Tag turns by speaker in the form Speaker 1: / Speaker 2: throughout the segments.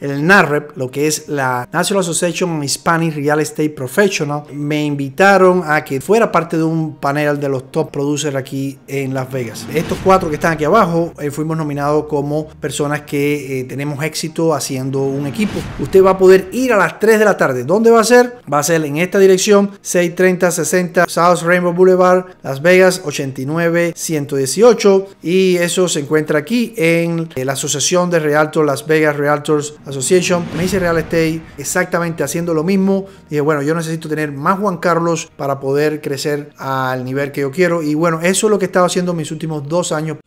Speaker 1: El NARREP, lo que es la National Association of Hispanic Real Estate Professional, me invitaron a que fuera parte de un panel de los top producers aquí en Las Vegas. Estos cuatro que están aquí abajo, eh, fuimos nominados como personas que eh, tenemos éxito haciendo un equipo. Usted va a poder ir a las 3 de la tarde. ¿Dónde va a ser? Va a ser en esta dirección, 63060 South Rainbow Boulevard, Las Vegas, 89118. Y eso se encuentra aquí en eh, la Asociación de Realtors Las Vegas Realtors Association, me real estate exactamente haciendo lo mismo. Y bueno, yo necesito tener más Juan Carlos para poder crecer al nivel que yo quiero. Y bueno, eso es lo que he estado haciendo mis últimos dos años.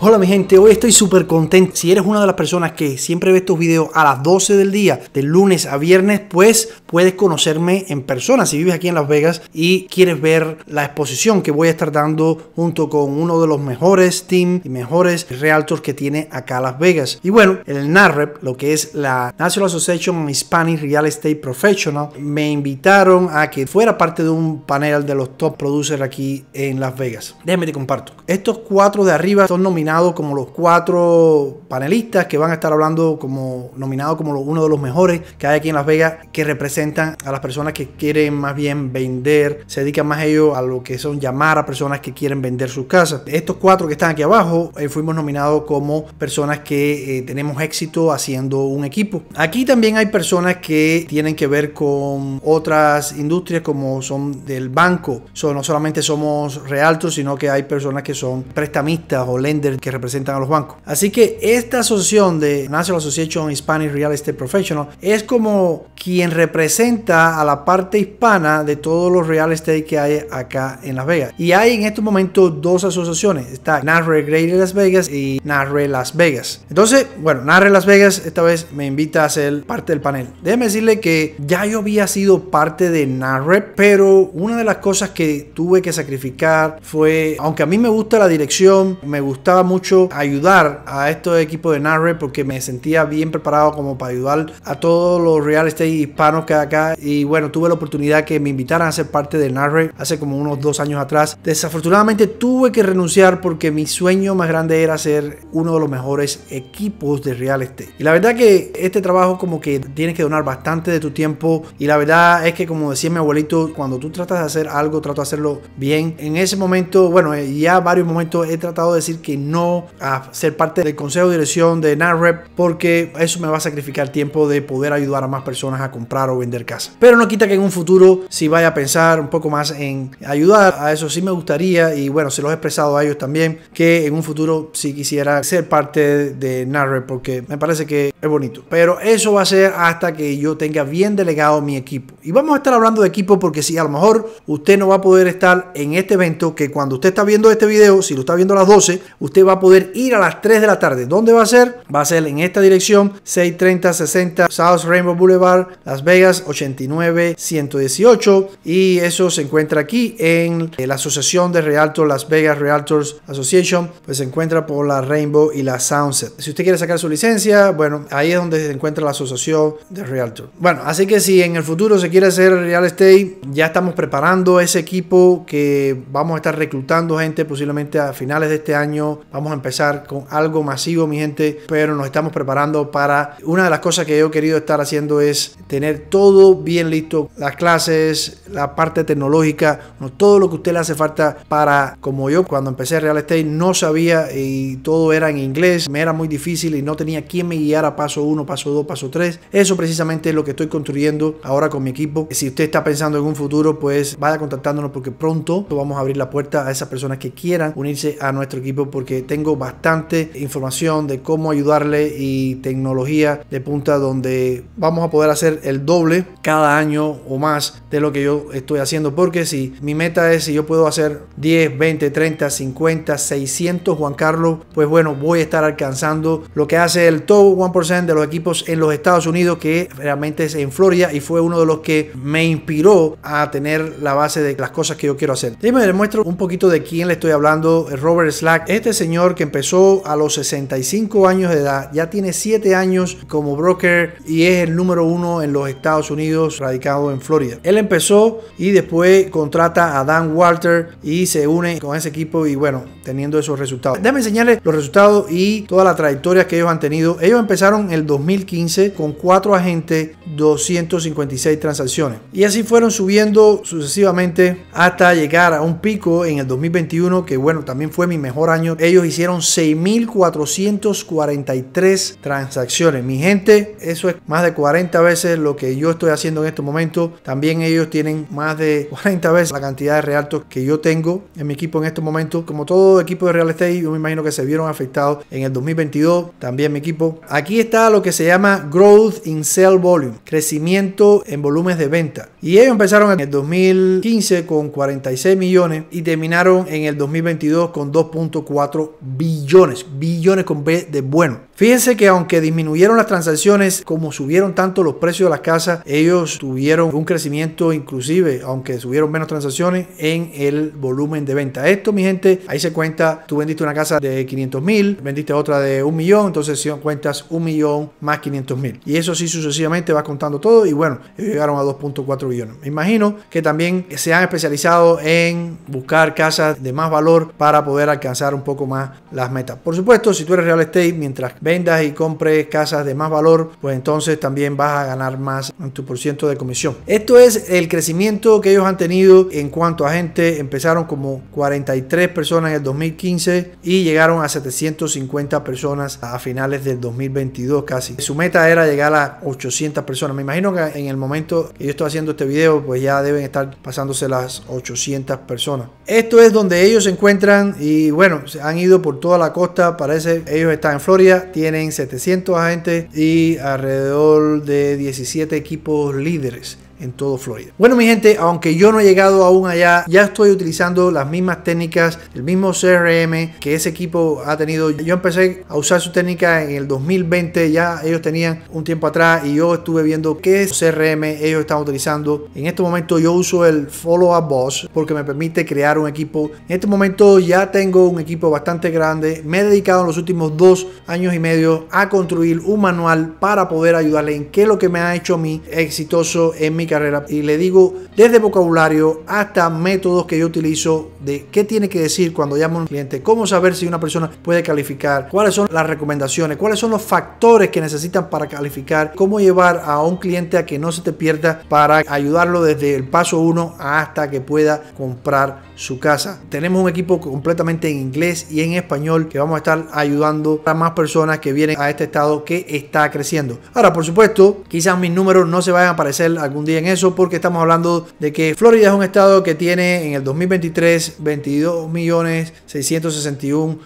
Speaker 1: Hola mi gente, hoy estoy súper contento. Si eres una de las personas que siempre ve estos videos a las 12 del día, de lunes a viernes, pues puedes conocerme en persona si vives aquí en Las Vegas y quieres ver la exposición que voy a estar dando junto con uno de los mejores team y mejores realtors que tiene acá Las Vegas. Y bueno, el NARREP, lo que es la National Association of Hispanic Real Estate Professional, me invitaron a que fuera parte de un panel de los top producers aquí en Las Vegas. Déjame te comparto. Estos cuatro de arriba son nominados como los cuatro panelistas que van a estar hablando como nominados como uno de los mejores que hay aquí en Las Vegas que representa a las personas que quieren más bien vender, se dedican más a ellos a lo que son llamar a personas que quieren vender sus casas. Estos cuatro que están aquí abajo, eh, fuimos nominados como personas que eh, tenemos éxito haciendo un equipo. Aquí también hay personas que tienen que ver con otras industrias como son del banco. So, no solamente somos realtos, sino que hay personas que son prestamistas o lenders que representan a los bancos. Así que esta asociación de National Association Hispanic Real Estate Professional es como quien representa a la parte hispana de todos los real estate que hay acá en Las Vegas. Y hay en este momento dos asociaciones. Está Narre Greater Las Vegas y Narre Las Vegas. Entonces, bueno, Narre Las Vegas esta vez me invita a ser parte del panel. Déjeme decirle que ya yo había sido parte de Narre, pero una de las cosas que tuve que sacrificar fue, aunque a mí me gusta la dirección, me gustaba mucho ayudar a estos equipos de Narre porque me sentía bien preparado como para ayudar a todos los real estate hispanos que acá. Y bueno, tuve la oportunidad que me invitaran a ser parte de Narre hace como unos dos años atrás. Desafortunadamente tuve que renunciar porque mi sueño más grande era ser uno de los mejores equipos de real estate. Y la verdad que este trabajo como que tienes que donar bastante de tu tiempo. Y la verdad es que como decía mi abuelito, cuando tú tratas de hacer algo, trato de hacerlo bien. En ese momento, bueno, eh, ya varios momentos he tratado de decir que no a ser parte del consejo de dirección de Narre porque eso me va a sacrificar tiempo de poder ayudar a más personas a comprar o vender casa. Pero no quita que en un futuro, si vaya a pensar un poco más en ayudar, a eso sí me gustaría, y bueno, se los he expresado a ellos también, que en un futuro si quisiera ser parte de Narre, porque me parece que es bonito. Pero eso va a ser hasta que yo tenga bien delegado mi equipo. Y vamos a estar hablando de equipo porque si a lo mejor usted no va a poder estar en este evento, que cuando usted está viendo este video, si lo está viendo a las 12, usted va a poder ir a las 3 de la tarde. ¿Dónde va a ser? Va a ser en esta dirección, 63060 South Rainbow Boulevard, Las Vegas. 89 118 y eso se encuentra aquí en eh, la Asociación de Realtors, Las Vegas Realtors Association, pues se encuentra por la Rainbow y la Sunset. Si usted quiere sacar su licencia, bueno, ahí es donde se encuentra la Asociación de Realtors. Bueno, así que si en el futuro se quiere hacer real estate, ya estamos preparando ese equipo que vamos a estar reclutando gente posiblemente a finales de este año. Vamos a empezar con algo masivo, mi gente, pero nos estamos preparando para una de las cosas que yo he querido estar haciendo es tener todo todo bien listo, las clases, la parte tecnológica, todo lo que usted le hace falta para, como yo cuando empecé real estate no sabía y todo era en inglés, me era muy difícil y no tenía quien me guiara paso 1, paso 2, paso 3. Eso precisamente es lo que estoy construyendo ahora con mi equipo. Si usted está pensando en un futuro, pues vaya contactándonos porque pronto vamos a abrir la puerta a esas personas que quieran unirse a nuestro equipo porque tengo bastante información de cómo ayudarle y tecnología de punta donde vamos a poder hacer el doble cada año o más de lo que yo estoy haciendo. Porque si mi meta es, si yo puedo hacer 10, 20, 30, 50, 600 Juan Carlos, pues bueno, voy a estar alcanzando lo que hace el top 1% de los equipos en los Estados Unidos, que realmente es en Florida y fue uno de los que me inspiró a tener la base de las cosas que yo quiero hacer. Y me muestro un poquito de quién le estoy hablando, Robert Slack. Este señor que empezó a los 65 años de edad, ya tiene 7 años como broker y es el número uno en los Estados Unidos, radicado en Florida. Él empezó y después contrata a Dan Walter y se une con ese equipo y bueno, teniendo esos resultados. Déjame enseñarles los resultados y toda la trayectoria que ellos han tenido. Ellos empezaron el 2015 con cuatro agentes, 256 transacciones. Y así fueron subiendo sucesivamente hasta llegar a un pico en el 2021, que bueno, también fue mi mejor año. Ellos hicieron 6.443 transacciones. Mi gente, eso es más de 40 veces lo que yo estoy haciendo en este momento, También ellos tienen más de 40 veces la cantidad de realtos que yo tengo en mi equipo en este momento, Como todo equipo de real estate, yo me imagino que se vieron afectados en el 2022. También mi equipo. Aquí está lo que se llama Growth in Sell Volume, crecimiento en volúmenes de venta. Y ellos empezaron en el 2015 con 46 millones y terminaron en el 2022 con 2.4 billones. Billones con B de bueno. Fíjense que aunque disminuyeron las transacciones, como subieron tanto los precios de las casas, ellos tuvieron un crecimiento inclusive, aunque subieron menos transacciones, en el volumen de venta. Esto, mi gente, ahí se cuenta, tú vendiste una casa de 500 mil, vendiste otra de un millón, entonces si cuentas un millón más 500 mil. Y eso sí sucesivamente vas contando todo y bueno, llegaron a 2.4 billones. Me imagino que también se han especializado en buscar casas de más valor para poder alcanzar un poco más las metas. Por supuesto, si tú eres real estate, mientras vendas y compres casas de más valor, pues entonces también vas a ganar más por ciento de comisión. Esto es el crecimiento que ellos han tenido en cuanto a gente. Empezaron como 43 personas en el 2015 y llegaron a 750 personas a finales del 2022 casi. Su meta era llegar a 800 personas. Me imagino que en el momento que yo estoy haciendo este vídeo pues ya deben estar pasándose las 800 personas. Esto es donde ellos se encuentran y bueno, se han ido por toda la costa. Parece ellos están en Florida, tienen 700 agentes y alrededor de 17, equipos líderes todo Florida. Bueno, mi gente, aunque yo no he llegado aún allá, ya estoy utilizando las mismas técnicas, el mismo CRM que ese equipo ha tenido. Yo empecé a usar su técnica en el 2020, ya ellos tenían un tiempo atrás y yo estuve viendo qué CRM ellos están utilizando. En este momento yo uso el Follow Up Boss porque me permite crear un equipo. En este momento ya tengo un equipo bastante grande. Me he dedicado en los últimos dos años y medio a construir un manual para poder ayudarle en qué es lo que me ha hecho a mí exitoso en mi carrera carrera y le digo desde vocabulario hasta métodos que yo utilizo de qué tiene que decir cuando llamo un cliente, cómo saber si una persona puede calificar, cuáles son las recomendaciones, cuáles son los factores que necesitan para calificar, cómo llevar a un cliente a que no se te pierda para ayudarlo desde el paso 1 hasta que pueda comprar su casa. Tenemos un equipo completamente en inglés y en español que vamos a estar ayudando a más personas que vienen a este estado que está creciendo. Ahora, por supuesto, quizás mis números no se vayan a aparecer algún día en eso porque estamos hablando de que Florida es un estado que tiene en el 2023 22.661.000 millones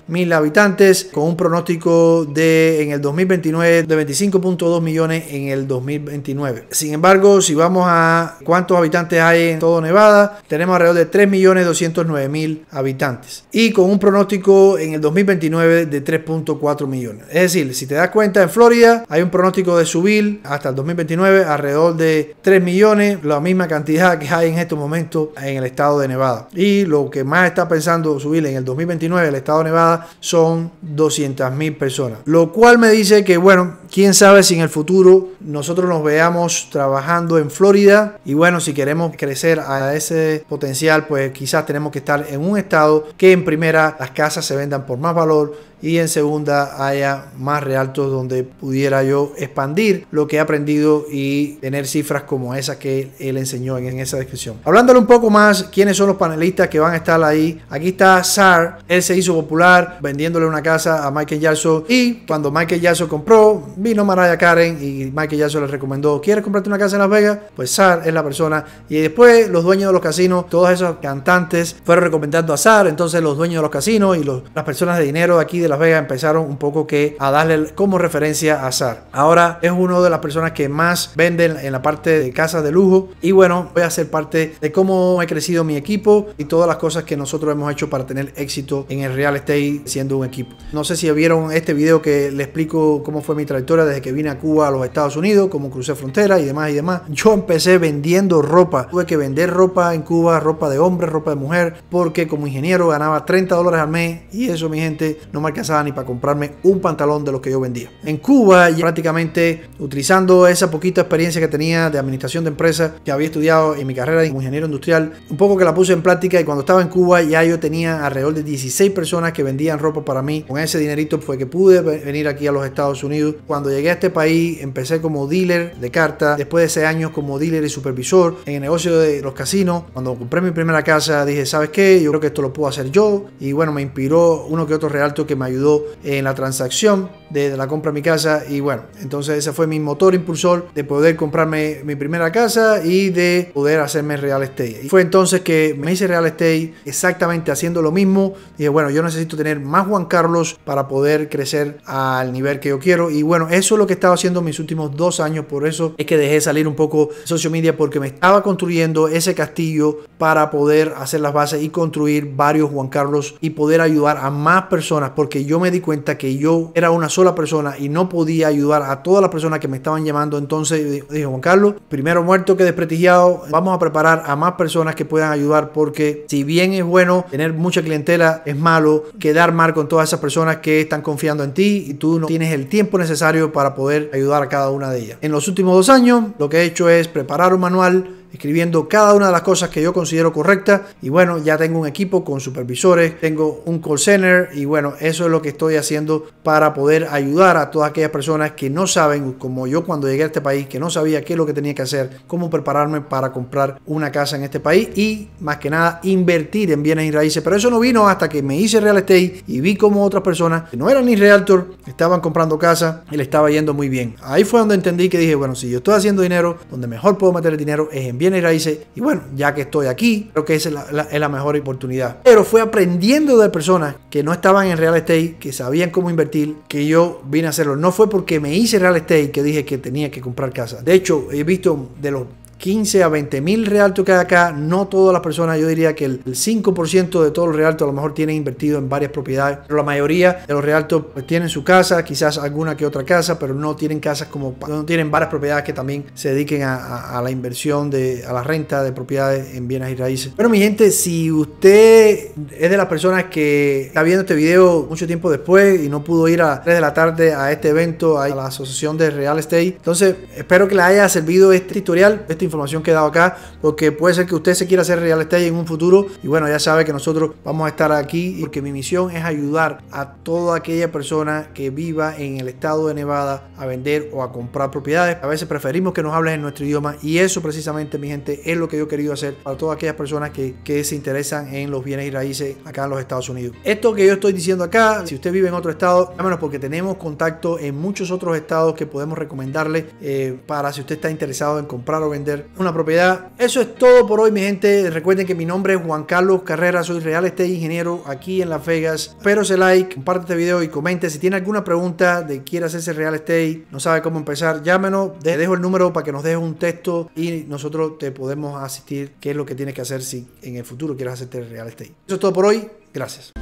Speaker 1: mil habitantes con un pronóstico de en el 2029 de 25.2 millones en el 2029. Sin embargo, si vamos a cuántos habitantes hay en todo Nevada, tenemos alrededor de 3 millones 209 mil habitantes y con un pronóstico en el 2029 de 3.4 millones. Es decir, si te das cuenta, en Florida hay un pronóstico de subir hasta el 2029 alrededor de 3 millones, la misma cantidad que hay en estos momentos en el estado de Nevada. Y lo que más está pensando subir en el 2029 el estado de Nevada son 200 mil personas, lo cual me dice que, bueno, Quién sabe si en el futuro nosotros nos veamos trabajando en Florida y bueno, si queremos crecer a ese potencial, pues quizás tenemos que estar en un estado que en primera las casas se vendan por más valor y en segunda haya más realtos donde pudiera yo expandir lo que he aprendido y tener cifras como esas que él enseñó en esa descripción. Hablándole un poco más quiénes son los panelistas que van a estar ahí. Aquí está Sar, él se hizo popular vendiéndole una casa a Michael Jackson y cuando Michael Jackson compró, Vino Mariah Karen y Mike Jackson le recomendó, ¿quieres comprarte una casa en Las Vegas? Pues Sar es la persona. Y después los dueños de los casinos, todos esos cantantes fueron recomendando a Sar. Entonces los dueños de los casinos y las personas de dinero aquí de Las Vegas empezaron un poco que a darle como referencia a Sar. Ahora es una de las personas que más venden en la parte de casas de lujo. Y bueno, voy a ser parte de cómo he crecido mi equipo y todas las cosas que nosotros hemos hecho para tener éxito en el real estate siendo un equipo. No sé si vieron este video que le explico cómo fue mi trayectoria desde que vine a Cuba a los Estados Unidos, como crucé fronteras y demás y demás. Yo empecé vendiendo ropa. Tuve que vender ropa en Cuba, ropa de hombre, ropa de mujer, porque como ingeniero ganaba 30 dólares al mes y eso, mi gente, no me alcanzaba ni para comprarme un pantalón de los que yo vendía. En Cuba, y prácticamente utilizando esa poquita experiencia que tenía de administración de empresas que había estudiado en mi carrera como ingeniero industrial, un poco que la puse en práctica y cuando estaba en Cuba ya yo tenía alrededor de 16 personas que vendían ropa para mí. Con ese dinerito fue que pude venir aquí a los Estados Unidos. Cuando llegué a este país empecé como dealer de cartas, después de 6 años como dealer y supervisor en el negocio de los casinos. Cuando compré mi primera casa dije, ¿sabes qué? Yo creo que esto lo puedo hacer yo. Y bueno, me inspiró uno que otro realto que me ayudó en la transacción de, la compra de mi casa y bueno, entonces ese fue mi motor impulsor de poder comprarme mi primera casa y de poder hacerme real estate. Y fue entonces que me hice real estate exactamente haciendo lo mismo. y bueno, yo necesito tener más Juan Carlos para poder crecer al nivel que yo quiero y bueno, eso es lo que estaba haciendo mis últimos dos años, por eso es que dejé salir un poco social media porque me estaba construyendo ese castillo para poder hacer las bases y construir varios Juan Carlos y poder ayudar a más personas porque yo me di cuenta que yo era una sola persona y no podía ayudar a todas las personas que me estaban llamando. Entonces dije, Juan Carlos, primero muerto que desprestigiado, vamos a preparar a más personas que puedan ayudar porque si bien es bueno tener mucha clientela, es malo quedar mal con todas esas personas que están confiando en ti y tú no tienes el tiempo necesario para poder ayudar a cada una de ellas. En los últimos dos años, lo que he hecho es preparar un manual escribiendo cada una de las cosas que yo considero correcta y bueno, ya tengo un equipo con supervisores, tengo un call center y bueno, eso es lo que estoy haciendo para poder ayudar a todas aquellas personas que no saben, como yo cuando llegué a este país, que no sabía qué es lo que tenía que hacer, cómo prepararme para comprar una casa en este país y más que nada invertir en bienes y raíces, pero eso no vino hasta que me hice real estate y vi como otras personas que no eran ni realtor, estaban comprando casa y le estaba yendo muy bien. Ahí fue donde entendí que dije, bueno, si yo estoy haciendo dinero, donde mejor puedo meter el dinero es en Viene y dice, y bueno, ya que estoy aquí, creo que esa es la, es la mejor oportunidad. Pero fue aprendiendo de personas que no estaban en real estate, que sabían cómo invertir, que yo vine a hacerlo. No fue porque me hice real estate que dije que tenía que comprar casa. De hecho, he visto de los 15 a 20 mil realtos que hay acá, no todas las personas, yo diría que el 5% de todos los realto a lo mejor tienen invertido en varias propiedades, pero la mayoría de los realtos pues, tienen su casa, quizás alguna que otra casa, pero no tienen casas como, no tienen varias propiedades que también se dediquen a, la inversión, de, la renta de propiedades en bienes y raíces. Pero mi gente, si usted es de las personas que está viendo este vídeo mucho tiempo después y no pudo ir a 3 de la tarde a este evento, a la Asociación de Real Estate, entonces espero que le haya servido este tutorial, este información que he dado acá, porque puede ser que usted se quiera hacer real estate en un futuro y bueno, ya sabe que nosotros vamos a estar aquí porque mi misión es ayudar a toda aquella persona que viva en el estado de Nevada a vender o a comprar propiedades. A veces preferimos que nos hablen en nuestro idioma y eso precisamente, mi gente, es lo que yo he querido hacer para todas aquellas personas que, se interesan en los bienes y raíces acá en los Estados Unidos. Esto que yo estoy diciendo acá, si usted vive en otro estado, llámenos porque tenemos contacto en muchos otros estados que podemos recomendarle eh, para si usted está interesado en comprar o vender una propiedad. Eso es todo por hoy, mi gente. Recuerden que mi nombre es Juan Carlos Carrera, soy Real Estate Ingeniero aquí en Las Vegas. Espero ese like, comparte este video y comente. Si tiene alguna pregunta de quiere hacerse Real Estate, no sabe cómo empezar, llámenos. Te dejo el número para que nos dejes un texto y nosotros te podemos asistir qué es lo que tienes que hacer si en el futuro quieres hacerte Real Estate. Eso es todo por hoy. Gracias.